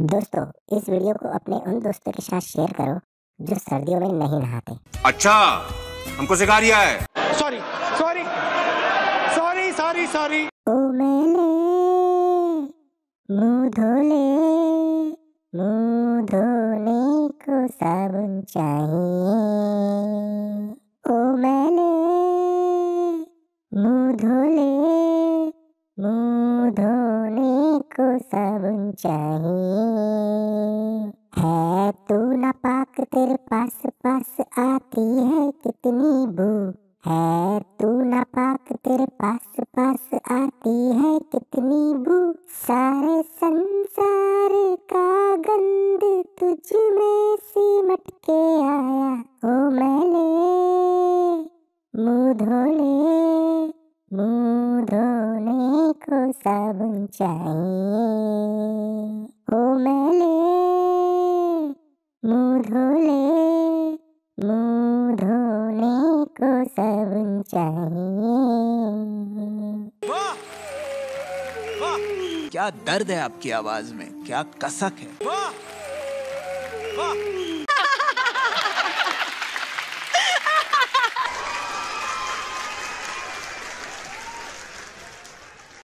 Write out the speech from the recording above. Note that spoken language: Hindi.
दोस्तों इस वीडियो को अपने उन दोस्तों के साथ शेयर करो जो सर्दियों में नहीं नहाते अच्छा हमको सिखा रिया है sorry sorry sorry sorry sorry ओ मैंने मुंह धोले मुंह धोने को साबुन चाहिए ओ मैंने मुंह धोले को साबुन चाहिए है तू ना पाक तेरे पास पास आती है कितनी बू है तू ना पाक तेरे पास पास आती है कितनी बू सारे संसार का गंद तुझ में सिमट के आया ओ मैले मुँह धोले मुँह धोले को साबुन चाहिए ओ मैले मुँह धो ले मुँह धोने को साबुन चाहिए क्या दर्द है आपकी आवाज में क्या कसक है वाह! वाह!